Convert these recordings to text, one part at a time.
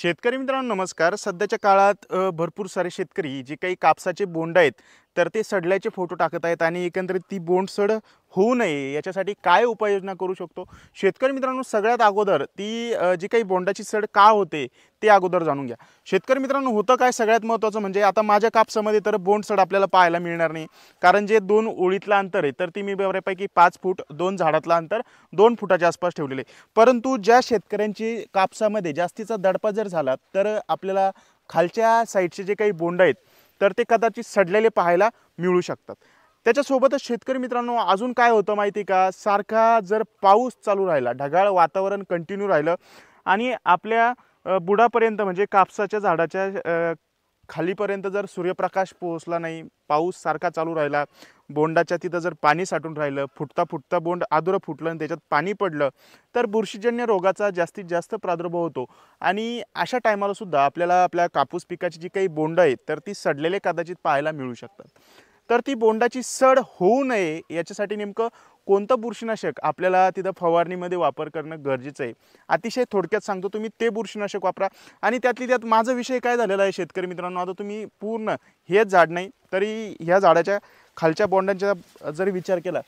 शेतकरी मित्रांनो नमस्कार सध्याच्या काळात भरपूर सारे शेतकरी जे काही कापसाचे बोंड आहेत तर ते सडल्याचे फोटो टाकत आहेत आणि एकंदरीत ती बोंड सड़, होऊ नये याच्यासाठी काय उपाययोजना करू शकतो शेतकरी मित्रांनो सगळ्यात अगोदर ती जी काही बोंडाची सड का होते ते अगोदर जाणून घ्या शेतकरी मित्रांनो होतं काय सगळ्यात महत्त्वाचं म्हणजे आता माझ्या कापसामध्ये तर बोंड सड आपल्याला पाहायला मिळणार नाही कारण जे दोन ओळीतलं अंतर आहे तर ती मी बऱ्यापैकी पाच फूट दोन झाडातलं अंतर दोन फुटाच्या आसपास ठेवलेले परंतु ज्या शेतकऱ्यांची कापसामध्ये जास्तीचा दडपा जर झाला तर आपल्याला खालच्या साईडचे जे काही बोंड आहेत तर ते कदाचित सडलेले पाहायला मिळू शकतात त्याच्यासोबतच शेतकरी मित्रांनो अजून काय होतं माहिती का सारखा जर पाऊस चालू राहिला ढगाळ वातावरण कंटिन्यू राहिलं आणि आपल्या बुडापर्यंत म्हणजे कापसाच्या झाडाच्या खालीपर्यंत जर सूर्यप्रकाश पोहोचला नाही पाऊस सारखा चालू राहिला बोंडाच्या तिथं जर पाणी साठून राहिलं फुटता फुटता बोंड आदुरं फुटलं आणि त्याच्यात पाणी पडलं तर बुरशीजन्य रोगाचा जास्तीत जास्त प्रादुर्भाव होतो आणि अशा टायमालासुद्धा सुद्धा आपल्याला आपल्या कापूस पिकाची जी काही बोंड आहेत तर ती सडलेले कदाचित पाहायला मिळू शकतात तर ती बोंडाची सड होऊ नये याच्यासाठी नेमकं कोणतं बुरशीनाशक आपल्याला तिथं फवारणीमध्ये वापर करणं गरजेचं आहे अतिशय थोडक्यात सांगतो तुम्ही ते बुरशीनाशक वापरा आणि त्यातली त्यात माझा विषय काय झालेला आहे शेतकरी मित्रांनो आता तुम्ही पूर्ण हेच झाड नाही तरी ह्या झाडाच्या खालच्या बोंडांचा जरी विचार केला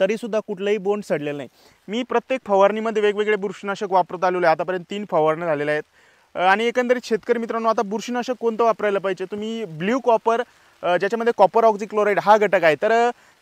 तरीसुद्धा कुठलाही बोंड सडलेलं नाही मी प्रत्येक फवारणीमध्ये वेगवेगळे बुरशीनाशक वापरत आलेलो आहे आतापर्यंत तीन फवारण्या झालेल्या आहेत आणि एकंदरीत शेतकरी मित्रांनो आता बुरशीनाशक कोणतं वापरायला पाहिजे तुम्ही ब्ल्यू कॉपर ज्याच्यामध्ये कॉपर ऑक्झिक्लोराईड हा घटक आहे तर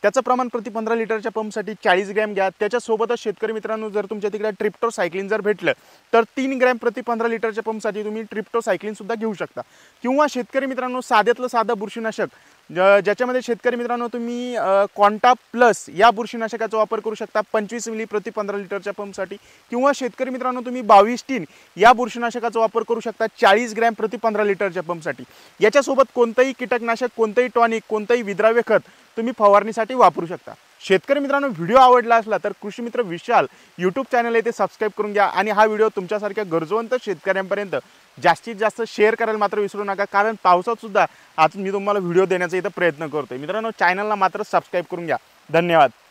त्याचं प्रमाण प्रति पंधरा लिटरच्या पंपसाठी चाळीस ग्रॅम घ्या त्याच्यासोबतच शेतकरी मित्रांनो जर तुमच्या तिकडे ट्रिप्टो सायक्लिन जर भेटलं तर तीन ग्रॅम प्रति पंधरा लिटरच्या पंपसाठी तुम्ही ट्रिप्टो सुद्धा घेऊ शकता किंवा शेतकरी मित्रांनो साध्यातलं साधं बुरशीनाशक ज्याच्यामध्ये शेतकरी मित्रांनो तुम्ही क्वांटा प्लस या बुरशीनाशकाचा वापर करू शकता पंचवीस मिली प्रति पंधरा लिटरच्या पंपसाठी किंवा शेतकरी मित्रांनो तुम्ही बावीस टीन या बुरशीनाशकाचा वापर करू शकता चाळीस ग्रॅम प्रति पंधरा लिटरच्या पंपसाठी याच्यासोबत कोणतंही कीटकनाशक कोणतंही टॉनिक कोणतंही विद्राव्य खत तुम्ही फवारणीसाठी वापरू शकता शेतकरी मित्रांनो व्हिडिओ आवडला असला तर कृषी मित्र विशाल यूट्यूब चॅनल येथे सबस्क्राईब करून घ्या आणि हा व्हिडिओ तुमच्यासारख्या गरजवंत शेतकऱ्यांपर्यंत जास्तीत जास्त शेअर करायला मात्र विसरू नका कारण पावसात सुद्धा आज मी तुम्हाला व्हिडिओ देण्याचा इथं प्रयत्न करतोय मित्रांनो चॅनलला मात्र सबस्क्राईब करून घ्या धन्यवाद